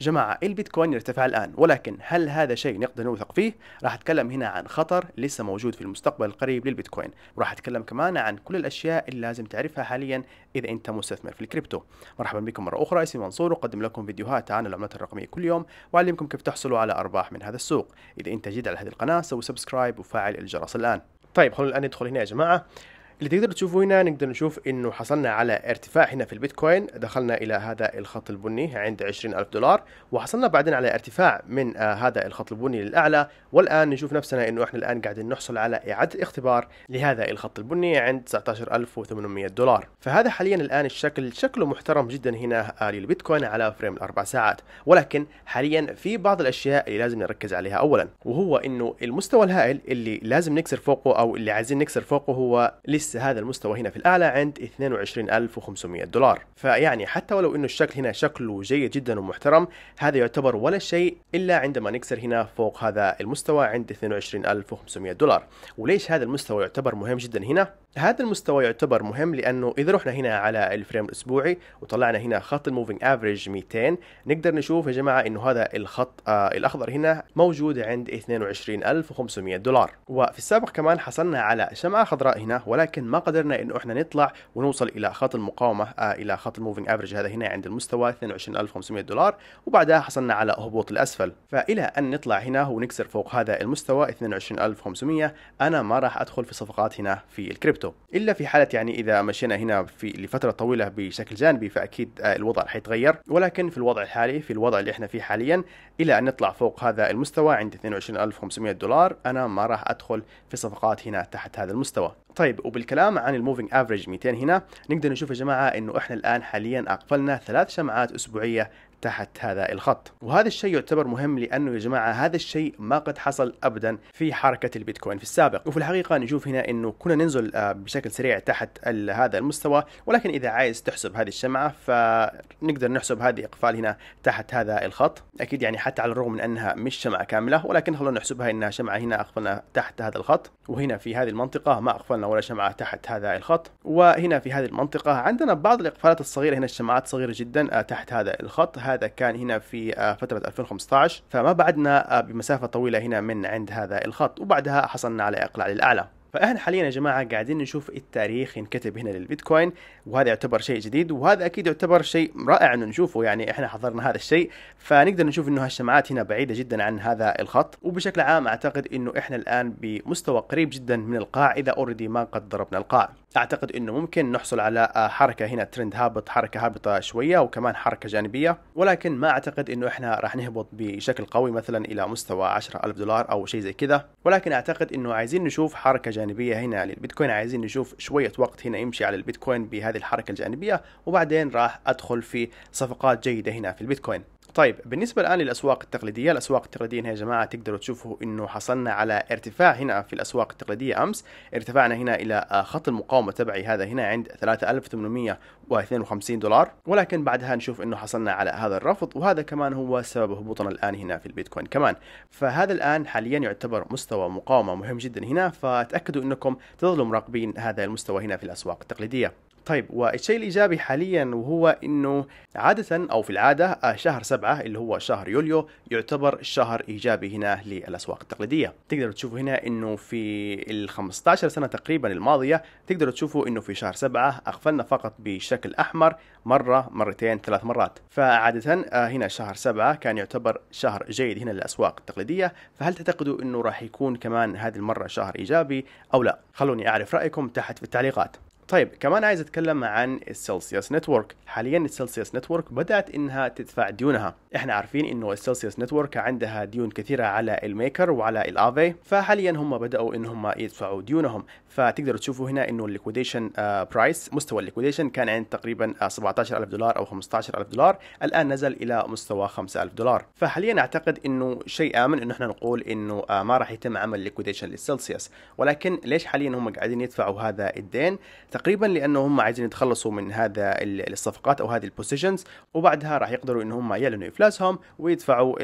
جماعة البيتكوين يرتفع الآن ولكن هل هذا شيء نقدر نوثق فيه؟ راح أتكلم هنا عن خطر لسه موجود في المستقبل القريب للبيتكوين وراح أتكلم كمان عن كل الأشياء اللي لازم تعرفها حاليا إذا أنت مستثمر في الكريبتو مرحبا بكم مرة أخرى اسمي منصور وقدم لكم فيديوهات عن العملات الرقمية كل يوم وأعلمكم كيف تحصلوا على أرباح من هذا السوق إذا أنت جديد على هذه القناة سوي سبسكرايب وفعل الجرس الآن طيب خلونا الآن ندخل هنا يا جماعة اللي تقدروا تشوفوه هنا نقدر نشوف انه حصلنا على ارتفاع هنا في البيتكوين دخلنا الى هذا الخط البني عند 20000 دولار وحصلنا بعدين على ارتفاع من آه هذا الخط البني للاعلى والان نشوف نفسنا انه احنا الان قاعدين نحصل على اعاده اختبار لهذا الخط البني عند 19800 دولار فهذا حاليا الان الشكل شكله محترم جدا هنا آه للبيتكوين على فريم الاربع ساعات ولكن حاليا في بعض الاشياء اللي لازم نركز عليها اولا وهو انه المستوى الهائل اللي لازم نكسر فوقه او اللي عايزين نكسر فوقه هو لسه هذا المستوى هنا في الأعلى عند 22500 دولار فيعني حتى ولو أنه الشكل هنا شكله جيد جدا ومحترم هذا يعتبر ولا شيء إلا عندما نكسر هنا فوق هذا المستوى عند 22500 دولار وليش هذا المستوى يعتبر مهم جدا هنا هذا المستوى يعتبر مهم لانه اذا رحنا هنا على الفريم الاسبوعي وطلعنا هنا خط الموفينج افريج 200 نقدر نشوف يا جماعه انه هذا الخط آه الاخضر هنا موجود عند 22500 دولار وفي السابق كمان حصلنا على شمعه خضراء هنا ولكن ما قدرنا انه احنا نطلع ونوصل الى خط المقاومه آه الى خط الموفينج افريج هذا هنا عند المستوى 22500 دولار وبعدها حصلنا على هبوط الاسفل فالى ان نطلع هنا ونكسر فوق هذا المستوى 22500 انا ما راح ادخل في صفقات هنا في الكريبتو حياته الا في حاله يعني اذا مشينا هنا في لفتره طويله بشكل جانبي فاكيد آه، الوضع حيتغير ولكن في الوضع الحالي في الوضع اللي احنا فيه حاليا الى ان نطلع فوق هذا المستوى عند 22500 دولار انا ما راح ادخل في صفقات هنا تحت هذا المستوى طيب وبالكلام عن الموفينج افريج 200 هنا نقدر نشوف يا جماعه انه احنا الان حاليا اقفلنا ثلاث شمعات اسبوعيه تحت هذا الخط وهذا الشيء يعتبر مهم لأنه يا جماعة هذا الشيء ما قد حصل أبدا في حركة البيتكوين في السابق وفي الحقيقة نشوف هنا أنه كنا ننزل آه، بشكل سريع تحت هذا المستوى ولكن إذا عايز تحسب هذه الشمعة فنقدر نحسب هذه إقفال هنا تحت هذا الخط أكيد يعني حتى على الرغم من أنها مش شمعة كاملة ولكن خلونا نحسبها أنها شمعة هنا أقفلنا تحت هذا الخط وهنا في هذه المنطقة ما أقفلنا ولا شمعة تحت هذا الخط وهنا في هذه المنطقة عندنا بعض الإقفالات الصغيرة هنا الشمعات صغيرة جدا آه، تحت هذا الخط هذا كان هنا في آه، فترة 2015 فما بعدنا آه، بمسافة طويلة هنا من عند هذا الخط وبعدها حصلنا على إقلاع للأعلى فاحنا حاليا يا جماعه قاعدين نشوف التاريخ ينكتب هنا للبيتكوين وهذا يعتبر شيء جديد وهذا اكيد يعتبر شيء رائع انه نشوفه يعني احنا حضرنا هذا الشيء فنقدر نشوف انه هالشمعات هنا بعيده جدا عن هذا الخط وبشكل عام اعتقد انه احنا الان بمستوى قريب جدا من القاع اذا اوريدي ما قد ضربنا القاع اعتقد انه ممكن نحصل على آه، حركه هنا ترند هابط حركه هابطه شويه وكمان حركه جانبيه ولكن ما اعتقد انه احنا راح نهبط بشكل قوي مثلا الى مستوى 10000 دولار او شيء زي كذا ولكن اعتقد انه عايزين نشوف حركه جانبيه هنا للبيتكوين عايزين نشوف شويه وقت هنا يمشي على البيتكوين بهذه الحركه الجانبيه وبعدين راح ادخل في صفقات جيده هنا في البيتكوين طيب بالنسبه الان للاسواق التقليديه الاسواق التقليديه هنا يا جماعه تقدروا تشوفوا انه حصلنا على ارتفاع هنا في الاسواق التقليديه امس ارتفعنا هنا الى آه، خط المقاومه تبعي هذا هنا عند 3852 دولار ولكن بعدها نشوف انه حصلنا على هذا الرفض وهذا كمان هو سبب هبوطنا الان هنا في البيتكوين كمان فهذا الان حاليا يعتبر مستوى مقاومه مهم جدا هنا فتاكدوا انكم تظلوا مراقبين هذا المستوى هنا في الاسواق التقليديه طيب والشيء الإيجابي حاليا وهو أنه عادة أو في العادة آه، شهر سبعة اللي هو شهر يوليو يعتبر شهر إيجابي هنا للأسواق التقليدية تقدروا تشوفوا هنا أنه في ال 15 سنة تقريبا الماضية تقدروا تشوفوا أنه في شهر سبعة أغفلنا فقط بشكل أحمر مرة مرتين ثلاث مرات فعادة آه، هنا شهر سبعة كان يعتبر شهر جيد هنا للأسواق التقليدية فهل تعتقدوا أنه راح يكون كمان هذه المرة شهر إيجابي أو لا خلوني أعرف رأيكم تحت في التعليقات طيب كمان عايز اتكلم عن السلسيوس نتورك حاليا السلسيوس نتورك بدات انها تدفع ديونها احنا عارفين انه السلسيوس نتورك عندها ديون كثيره على الميكر وعلى الافي فحاليا هم بداوا ان هم يدفعوا ديونهم فتقدروا تشوفوا هنا انه الليكويديشن آه، برايس مستوى الليكويديشن كان عند تقريبا 17000 آه، دولار او 15000 دولار الان نزل الى مستوى 5000 دولار فحاليا اعتقد انه شيء امن انه احنا نقول انه آه، ما راح يتم عمل ليكويديشن للسلسيوس ولكن ليش حاليا هم قاعدين يدفعوا هذا الدين تقريبا لانه هم عايزين يتخلصوا من هذا الصفقات او هذه البوزيشنز وبعدها راح يقدروا ان هم يعلنوا افلاسهم ويدفعوا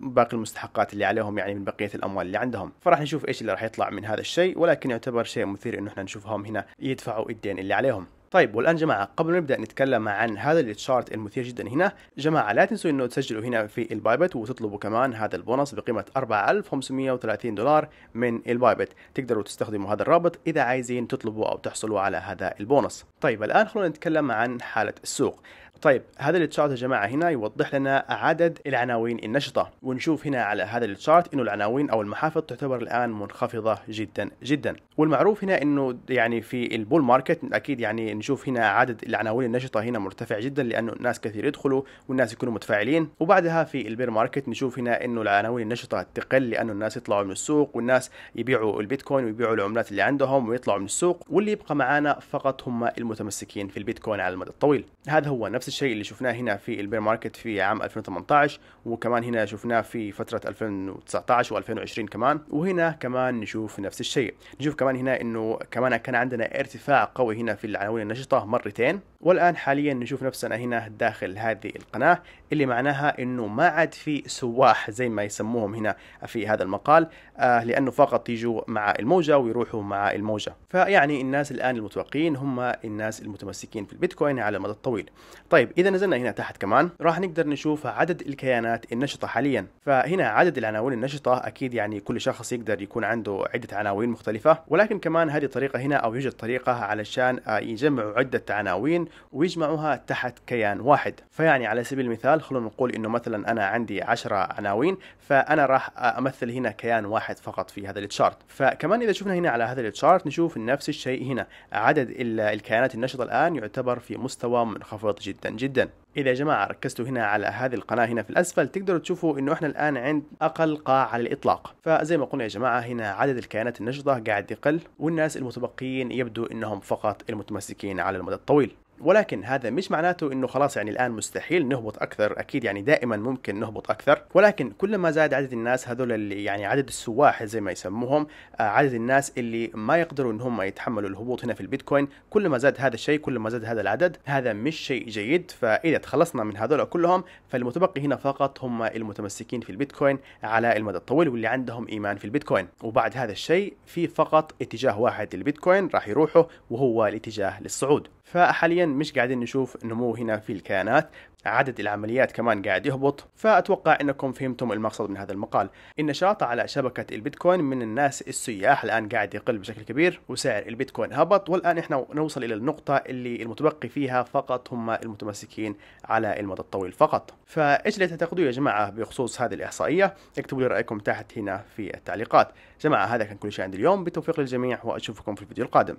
باقي المستحقات اللي عليهم يعني من بقيه الاموال اللي عندهم فراح نشوف ايش اللي راح يطلع من هذا الشيء ولكن يعتبر شيء مثير انه احنا نشوفهم هنا يدفعوا الدين اللي عليهم طيب والان جماعه قبل ما نبدا نتكلم عن هذا التشارت المثير جدا هنا جماعه لا تنسوا انه تسجلوا هنا في البايبت وتطلبوا كمان هذا البونص بقيمه 4530 دولار من البايبت تقدروا تستخدموا هذا الرابط اذا عايزين تطلبوا او تحصلوا على هذا البونص طيب الان خلونا نتكلم عن حاله السوق طيب هذا التشارت يا جماعه هنا يوضح لنا عدد العناوين النشطه ونشوف هنا على هذا التشارت انه العناوين او المحافظ تعتبر الان منخفضه جدا جدا والمعروف هنا انه يعني في البول ماركت اكيد يعني نشوف هنا عدد العناوين النشطه هنا مرتفع جدا لانه الناس كثير يدخلوا والناس يكونوا متفاعلين وبعدها في البير ماركت نشوف هنا انه العناوين النشطه تقل لانه الناس يطلعوا من السوق والناس يبيعوا البيتكوين ويبيعوا العملات اللي عندهم ويطلعوا من السوق واللي يبقى معانا فقط هم المتمسكين في البيتكوين على المدى الطويل هذا هو نفس الشيء اللي شفناه هنا في البير ماركت في عام 2018 وكمان هنا شفناه في فترة 2019 و2020 كمان وهنا كمان نشوف نفس الشيء نشوف كمان هنا انه كمان كان عندنا ارتفاع قوي هنا في العناوين النشطة مرتين والان حاليا نشوف نفسنا هنا داخل هذه القناة اللي معناها انه ما عاد في سواح زي ما يسموهم هنا في هذا المقال آه لانه فقط يجوا مع الموجة ويروحوا مع الموجة فيعني الناس الان المتوقعين هم الناس المتمسكين في البيتكوين على المدى الطويل طيب اذا نزلنا هنا تحت كمان راح نقدر نشوف عدد الكيانات النشطه حاليا فهنا عدد العناوين النشطه اكيد يعني كل شخص يقدر يكون عنده عده عناوين مختلفه ولكن كمان هذه طريقه هنا او يوجد طريقه علشان آه، يجمعوا عده عناوين ويجمعوها تحت كيان واحد فيعني على سبيل المثال خلونا نقول انه مثلا انا عندي 10 عناوين فانا راح آه، امثل هنا كيان واحد فقط في هذا التشارت فكمان اذا شفنا هنا على هذا التشارت نشوف نفس الشيء هنا عدد الكائنات النشطة الآن يعتبر في مستوى منخفض جدا جدا إذا يا جماعة ركزتوا هنا على هذه القناة هنا في الأسفل تقدروا تشوفوا إنه إحنا الآن عند أقل قاع على الإطلاق فزي ما قلنا يا جماعة هنا عدد الكائنات النشطة قاعد يقل والناس المتبقيين يبدو إنهم فقط المتمسكين على المدى الطويل ولكن هذا مش معناته انه خلاص يعني الان مستحيل نهبط اكثر اكيد يعني دائما ممكن نهبط اكثر ولكن كل ما زاد عدد الناس هذول اللي يعني عدد السواح زي ما يسموهم آه، عدد الناس اللي ما يقدروا ان هم يتحملوا الهبوط هنا في البيتكوين كل ما زاد هذا الشيء كل ما زاد هذا العدد هذا مش شيء جيد فاذا تخلصنا من هذول كلهم فالمتبقي هنا فقط هم المتمسكين في البيتكوين على المدى الطويل واللي عندهم ايمان في البيتكوين وبعد هذا الشيء في فقط اتجاه واحد للبيتكوين راح يروحه وهو الاتجاه للصعود فحاليا مش قاعدين نشوف نمو هنا في الكيانات عدد العمليات كمان قاعد يهبط فأتوقع أنكم فهمتم المقصد من هذا المقال النشاط على شبكة البيتكوين من الناس السياح الآن قاعد يقل بشكل كبير وسعر البيتكوين هبط والآن إحنا نوصل إلى النقطة اللي المتبقي فيها فقط هم المتمسكين على المدى الطويل فقط فإيش اللي تعتقدوه يا جماعة بخصوص هذه الإحصائية اكتبوا لي رأيكم تحت هنا في التعليقات جماعة هذا كان كل شيء عند اليوم بالتوفيق للجميع وأشوفكم في الفيديو القادم